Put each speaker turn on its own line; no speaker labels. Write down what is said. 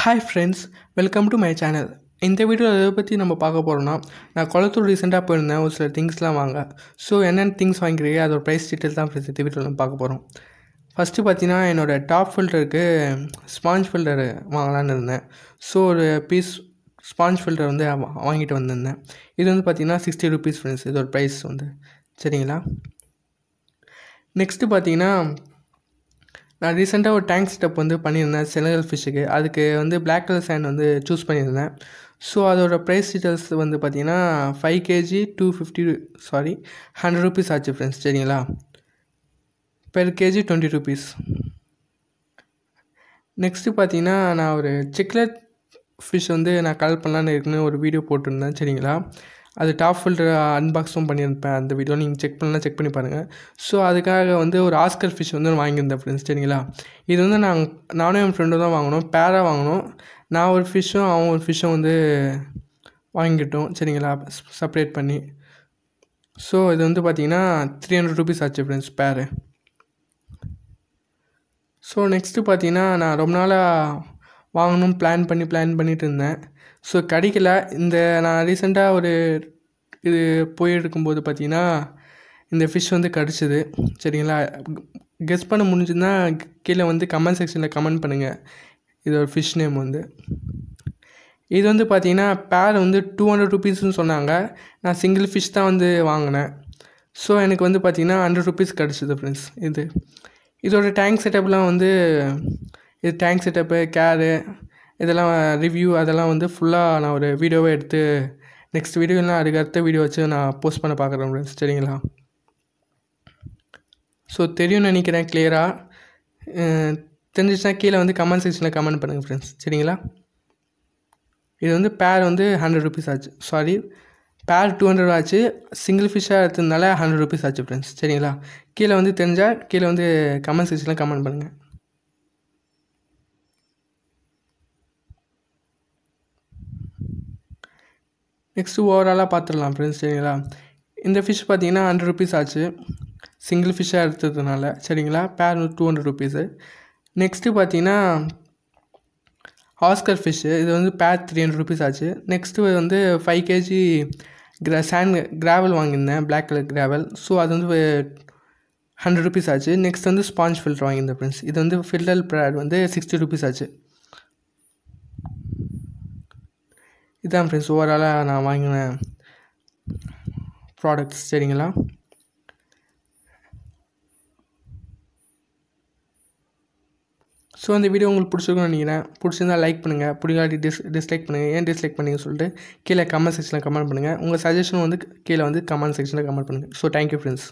hi friends welcome to my channel இந்த வீடியோவில் எதை பற்றி நம்ம பார்க்க போகிறோம்னா நான் குளத்தூர் ரீசெண்டாக போயிருந்தேன் ஒரு சில திங்ஸ்லாம் வாங்க ஸோ என்னென்ன திங்ஸ் வாங்கிக்கிறீங்க அதோட ப்ரைஸ் டீட்டெயில் தான் ஃப்ரெண்ட்ஸ் இந்த வீடியோவில் பார்க்க போகிறோம் ஃபஸ்ட்டு பார்த்தீங்கன்னா என்னோடய டாப் ஃபில்டருக்கு ஸ்பாஞ்ச் ஃபில்டர் வாங்கலான்னு இருந்தேன் ஸோ ஒரு பீஸ் ஸ்பாஞ்ச் ஃபில்டர் வந்து வாங்கிட்டு வந்திருந்தேன் இது வந்து பார்த்திங்கன்னா சிக்ஸ்டி ருபீஸ் ஃப்ரெண்ட்ஸ் இதோட ப்ரைஸ் வந்து சரிங்களா நெக்ஸ்ட்டு பார்த்தீங்கன்னா நான் ரீசெண்டாக ஒரு டேங்க் செட்டப் வந்து பண்ணியிருந்தேன் செனகல் ஃபிஷ்ஷுக்கு அதுக்கு வந்து பிளாக் கலர் சேண்ட் வந்து சூஸ் பண்ணியிருந்தேன் ஸோ அதோட ப்ரைஸ் டீட்டெயில்ஸ் வந்து பார்த்தீங்கன்னா five KG to fifty sorry hundred rupees ஆச்சு ஃப்ரெண்ட்ஸ் சரிங்களா per KG twenty rupees next பார்த்தீங்கன்னா நான் ஒரு சிக்லெட் ஃபிஷ் வந்து நான் கலர் பண்ணலான்னு இருக்குன்னு ஒரு வீடியோ போட்டிருந்தேன் சரிங்களா அது டாப் ஃபில்டர் அன்பாக்ஸும் பண்ணியிருப்பேன் அந்த வீடியோ நீங்கள் செக் பண்ணலாம் செக் பண்ணி பாருங்கள் ஸோ அதுக்காக வந்து ஒரு ஆஸ்கர் ஃபிஷ் வந்து வாங்கியிருந்தேன் ஃப்ரெண்ட்ஸ் சரிங்களா இது வந்து நாங்கள் நானும் என் ஃப்ரெண்டும் தான் வாங்கினோம் பேராக வாங்கினோம் நான் ஒரு ஃபிஷ்ஷும் அவன் ஒரு ஃபிஷ்ஷும் வந்து வாங்கிக்கிட்டோம் சரிங்களா செப்பரேட் பண்ணி ஸோ இது வந்து பார்த்திங்கன்னா த்ரீ ஹண்ட்ரட் ருபீஸ் ஆச்சு ஃப்ரெண்ட்ஸ் பேரு ஸோ நெக்ஸ்ட்டு பார்த்தீங்கன்னா நான் ரொம்ப நாளாக வாங்கணும் பிளான் பண்ணி பிளான் பண்ணிகிட்டு இருந்தேன் ஸோ கிடைக்கல இந்த நான் ரீசெண்டாக ஒரு இது போயிருக்கும்போது பார்த்தீங்கன்னா இந்த ஃபிஷ் வந்து கிடச்சிது சரிங்களா கெஸ் பண்ண முடிஞ்சுன்னா கீழே வந்து கமெண்ட் செக்ஷனில் கமெண்ட் பண்ணுங்கள் இது ஒரு ஃபிஷ் நேம் வந்து இது வந்து பார்த்திங்கன்னா பேர் வந்து டூ ஹண்ட்ரட் ருபீஸ்னு சொன்னாங்க நான் சிங்கிள் ஃபிஷ் தான் வந்து வாங்கினேன் ஸோ எனக்கு வந்து பார்த்தீங்கன்னா ஹண்ட்ரட் ருபீஸ் கிடச்சிது ஃப்ரெண்ட்ஸ் இது இதோட டேங்க் செட்டப்லாம் வந்து இது டேங்க் செட்டப்பு கேரு இதெல்லாம் ரிவ்யூ அதெல்லாம் வந்து ஃபுல்லாக நான் ஒரு வீடியோவை எடுத்து நெக்ஸ்ட் வீடியோலாம் அதுக்கடுத்த வீடியோ வச்சு நான் போஸ்ட் பண்ண பார்க்குறேன் ஃப்ரெண்ட்ஸ் சரிங்களா ஸோ தெரியும்னு நினைக்கிறேன் கிளியராக தெரிஞ்சிச்சுன்னா கீழே வந்து கமெண்ட் செக்ஷனில் கமெண்ட் பண்ணுங்கள் ஃப்ரெண்ட்ஸ் சரிங்களா இது வந்து பேர் வந்து ஹண்ட்ரட் ருபீஸ் ஆச்சு சாரி பேர் டூ ஹண்ட்ரட் ஆச்சு சிங்கிள் ஃபிஷ்ஷாக எடுத்ததுனால ஹண்ட்ரட் ருபீஸ் ஆச்சு ஃப்ரெண்ட்ஸ் சரிங்களா கீழே வந்து தெரிஞ்சால் கீழே வந்து கமெண்ட் செக்ஷனில் கமெண்ட் பண்ணுங்கள் நெக்ஸ்ட்டு ஓவராலாக பார்த்துடலாம் ஃப்ரெண்ட்ஸ் சரிங்களா இந்த ஃபிஷ் பார்த்தீங்கன்னா ஹண்ட்ரட் ருபீஸ் ஆச்சு சிங்கிள் ஃபிஷ்ஷாக எடுத்ததுனால சரிங்களா pair two hundred rupees next பார்த்தீங்கன்னா ஆஸ்கர் ஃபிஷ்ஷு இது வந்து பேர் த்ரீ ஹண்ட்ரட் ருபீஸ் ஆச்சு நெக்ஸ்ட்டு வந்து ஃபைவ் கேஜி கிரா சேண்ட் கிராவல் வாங்கியிருந்தேன் பிளாக் கலர் கிராவல் ஸோ அது வந்து ஹண்ட்ரட் ருபீஸ் ஆச்சு நெக்ஸ்ட் வந்து ஸ்பாஞ்ச் ஃபில்டர் வாங்கியிருந்தேன் ஃப்ரெண்ட்ஸ் இது வந்து ஃபில்டர் ப்ராட் வந்து சிக்ஸ்டி ருபீஸ் ஆச்சு இதுதான் ஃப்ரெண்ட்ஸ் ஓவராலாக நான் வாங்கின ப்ராடக்ட்ஸ் சரிங்களா ஸோ இந்த வீடியோ உங்களுக்கு பிடிச்சிருக்கும்னு நினைக்கிறேன் பிடிச்சிருந்தா லைக் பண்ணுங்கள் பிடிக்காட்டி டிஸ் டிஸ்லைக் பண்ணுங்கள் ஏன் டிஸ்லைக் பண்ணீங்கன்னு சொல்லிட்டு கீழே கமெண்ட் செக்ஷனில் கமெண்ட் பண்ணுங்கள் உங்கள் சஜஷன் வந்து கீழே வந்து கமெண்ட் செக்ஷனில் கமெண்ட் பண்ணுங்கள் ஸோ தேங்க்யூ ஃப்ரெண்ட்ஸ்